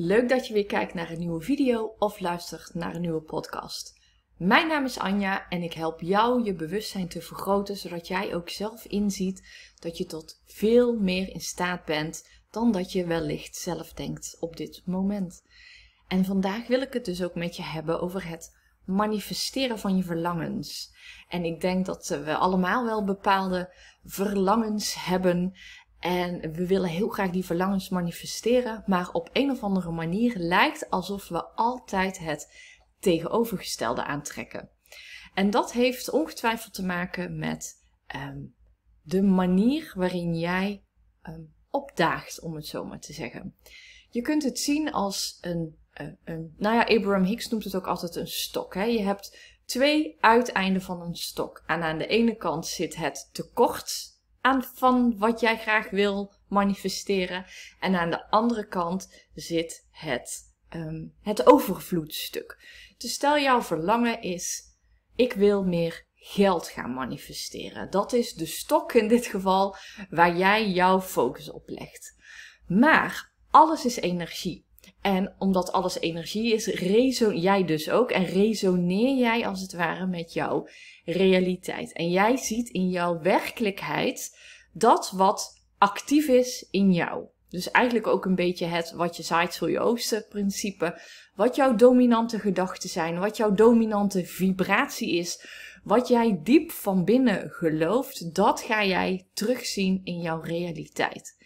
Leuk dat je weer kijkt naar een nieuwe video of luistert naar een nieuwe podcast. Mijn naam is Anja en ik help jou je bewustzijn te vergroten zodat jij ook zelf inziet dat je tot veel meer in staat bent dan dat je wellicht zelf denkt op dit moment. En vandaag wil ik het dus ook met je hebben over het manifesteren van je verlangens. En ik denk dat we allemaal wel bepaalde verlangens hebben en we willen heel graag die verlangens manifesteren, maar op een of andere manier lijkt alsof we altijd het tegenovergestelde aantrekken. En dat heeft ongetwijfeld te maken met um, de manier waarin jij um, opdaagt, om het zo maar te zeggen. Je kunt het zien als een, een, eh, een nou ja, Abraham Hicks noemt het ook altijd een stok. Hè? Je hebt twee uiteinden van een stok. En aan de ene kant zit het tekort aan van wat jij graag wil manifesteren. En aan de andere kant zit het, ehm, het overvloedstuk. Dus stel jouw verlangen is, ik wil meer geld gaan manifesteren. Dat is de stok in dit geval waar jij jouw focus op legt. Maar alles is energie. En omdat alles energie is, rezo jij dus ook en resoneer jij als het ware met jouw realiteit. En jij ziet in jouw werkelijkheid dat wat actief is in jou. Dus eigenlijk ook een beetje het wat je zaait zul je oosten principe. Wat jouw dominante gedachten zijn, wat jouw dominante vibratie is, wat jij diep van binnen gelooft, dat ga jij terugzien in jouw realiteit.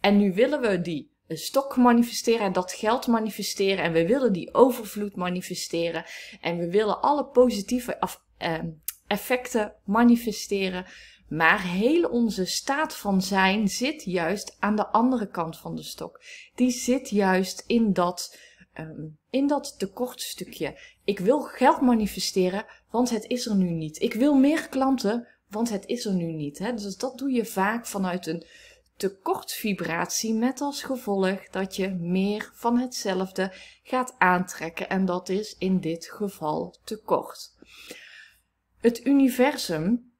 En nu willen we die een stok manifesteren en dat geld manifesteren. En we willen die overvloed manifesteren. En we willen alle positieve af, ehm, effecten manifesteren. Maar heel onze staat van zijn zit juist aan de andere kant van de stok. Die zit juist in dat, um, in dat tekortstukje. Ik wil geld manifesteren, want het is er nu niet. Ik wil meer klanten, want het is er nu niet. Hè? Dus dat doe je vaak vanuit een vibratie met als gevolg dat je meer van hetzelfde gaat aantrekken en dat is in dit geval tekort. Het universum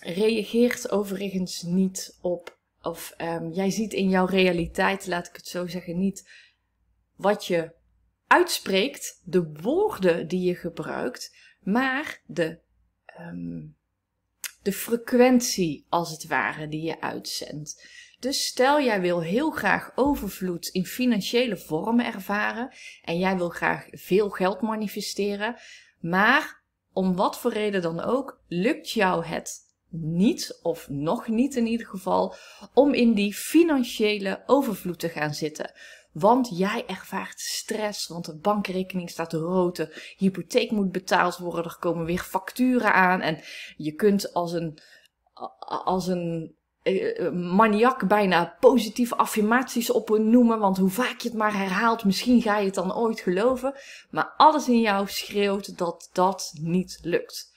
reageert overigens niet op, of ehm, jij ziet in jouw realiteit, laat ik het zo zeggen, niet wat je uitspreekt, de woorden die je gebruikt, maar de, ehm, de frequentie als het ware die je uitzendt. Dus stel jij wil heel graag overvloed in financiële vormen ervaren en jij wil graag veel geld manifesteren, maar om wat voor reden dan ook lukt jou het niet, of nog niet in ieder geval, om in die financiële overvloed te gaan zitten. Want jij ervaart stress, want de bankrekening staat rood, de hypotheek moet betaald worden, er komen weer facturen aan en je kunt als een, als een eh, eh, maniak bijna positieve affirmaties op noemen. Want hoe vaak je het maar herhaalt, misschien ga je het dan ooit geloven. Maar alles in jou schreeuwt dat dat niet lukt.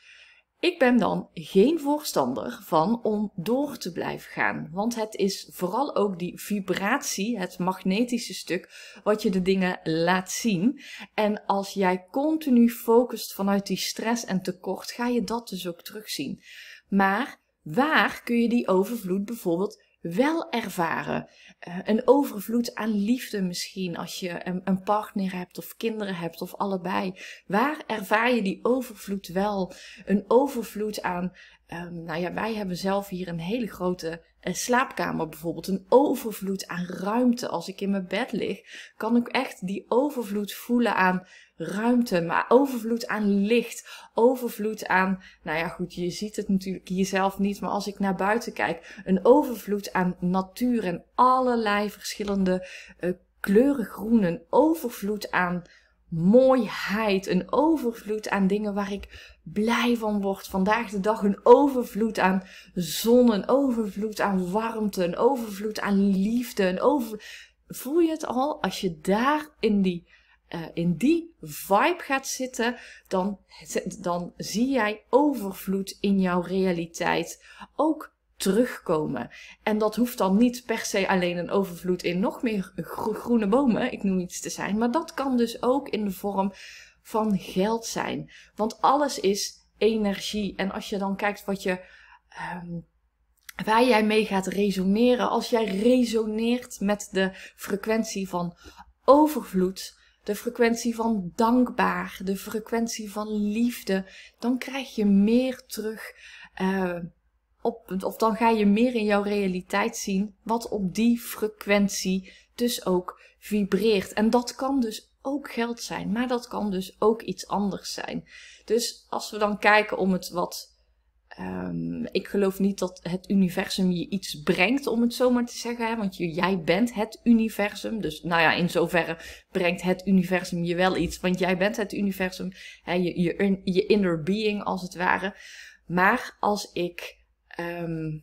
Ik ben dan geen voorstander van om door te blijven gaan. Want het is vooral ook die vibratie, het magnetische stuk, wat je de dingen laat zien. En als jij continu focust vanuit die stress en tekort, ga je dat dus ook terugzien. Maar Waar kun je die overvloed bijvoorbeeld wel ervaren? Eh, een overvloed aan liefde misschien, als je een, een, partner hebt of kinderen hebt of allebei. Waar ervaar je die overvloed wel? Een overvloed aan, ehm, nou ja, wij hebben zelf hier een hele grote een slaapkamer bijvoorbeeld, een overvloed aan ruimte. Als ik in mijn bed lig, kan ik echt die overvloed voelen aan ruimte, maar overvloed aan licht, overvloed aan, nou ja goed, je ziet het natuurlijk jezelf niet, maar als ik naar buiten kijk, een overvloed aan natuur en allerlei verschillende uh, kleuren groen, een overvloed aan mooiheid, een overvloed aan dingen waar ik blij van word. Vandaag de dag een overvloed aan zon, een overvloed aan warmte, een overvloed aan liefde. Een over... Voel je het al? Als je daar in die, eh, in die vibe gaat zitten, dan, dan zie jij overvloed in jouw realiteit. Ook terugkomen. En dat hoeft dan niet per se alleen een overvloed in nog meer groene bomen, ik noem iets te zijn, maar dat kan dus ook in de vorm van geld zijn. Want alles is energie. En als je dan kijkt wat je. Ehm, waar jij mee gaat resoneren. Als jij resoneert met de frequentie van overvloed, de frequentie van dankbaar, de frequentie van liefde, dan krijg je meer terug. Eh, op, of dan ga je meer in jouw realiteit zien wat op die frequentie dus ook vibreert. En dat kan dus ook geld zijn, maar dat kan dus ook iets anders zijn. Dus als we dan kijken om het wat. Um, ik geloof niet dat het universum je iets brengt, om het zo maar te zeggen. Hè? Want je, jij bent het universum. Dus nou ja, in zoverre brengt het universum je wel iets. Want jij bent het universum. Hè? je, je inner being als het ware. Maar als ik Ehm,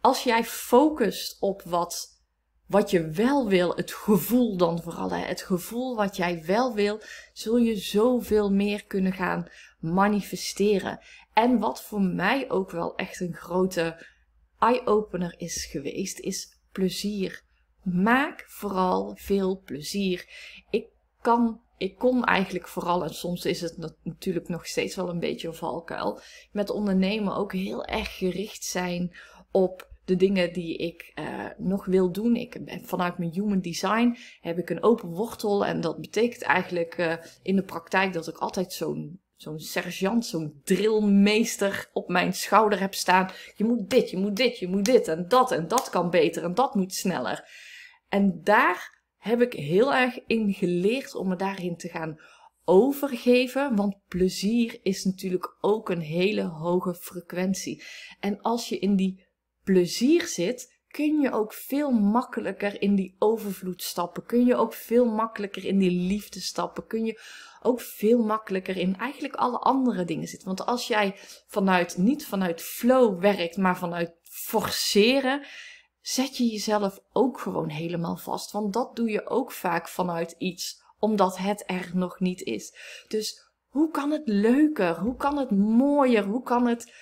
als jij focust op wat, wat je wel wil, het gevoel dan vooral, hè, het gevoel wat jij wel wil, zul je zoveel meer kunnen gaan manifesteren. En wat voor mij ook wel echt een grote eye-opener is geweest, is plezier. Maak vooral veel plezier. Ik kan ik kom eigenlijk vooral, en soms is het natuurlijk nog steeds wel een beetje een valkuil, met ondernemen ook heel erg gericht zijn op de dingen die ik eh, nog wil doen. Ik vanuit mijn human design heb ik een open wortel en dat betekent eigenlijk eh, in de praktijk dat ik altijd zo'n zo'n sergeant, zo'n drillmeester op mijn schouder heb staan. Je moet dit, je moet dit, je moet dit en dat en dat kan beter en dat moet sneller. En daar heb ik heel erg in geleerd om me daarin te gaan overgeven. Want plezier is natuurlijk ook een hele hoge frequentie. En als je in die plezier zit, kun je ook veel makkelijker in die overvloed stappen. Kun je ook veel makkelijker in die liefde stappen. Kun je ook veel makkelijker in eigenlijk alle andere dingen zitten. Want als jij vanuit, niet vanuit flow werkt, maar vanuit forceren, zet je jezelf ook gewoon helemaal vast. Want dat doe je ook vaak vanuit iets, omdat het er nog niet is. Dus hoe kan het leuker? Hoe kan het mooier? Hoe kan het,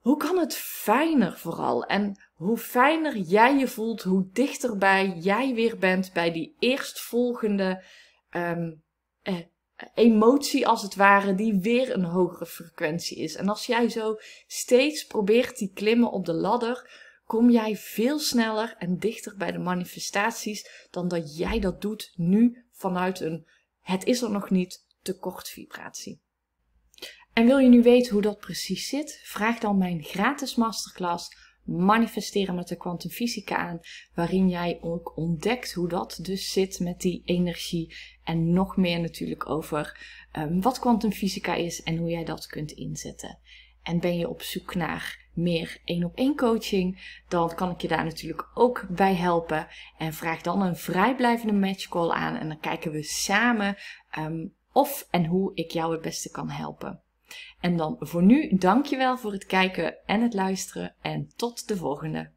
hoe kan het fijner vooral? En hoe fijner jij je voelt, hoe dichterbij jij weer bent bij die eerstvolgende um, eh, emotie, als het ware, die weer een hogere frequentie is. En als jij zo steeds probeert die klimmen op de ladder kom jij veel sneller en dichter bij de manifestaties dan dat jij dat doet nu vanuit een het is er nog niet tekort vibratie. En wil je nu weten hoe dat precies zit? Vraag dan mijn gratis masterclass Manifesteren met de kwantumfysica aan, waarin jij ook ontdekt hoe dat dus zit met die energie en nog meer natuurlijk over um, wat kwantumfysica is en hoe jij dat kunt inzetten en ben je op zoek naar meer één op één coaching, dan kan ik je daar natuurlijk ook bij helpen. En vraag dan een vrijblijvende matchcall aan en dan kijken we samen um, of en hoe ik jou het beste kan helpen. En dan voor nu, dankjewel voor het kijken en het luisteren en tot de volgende.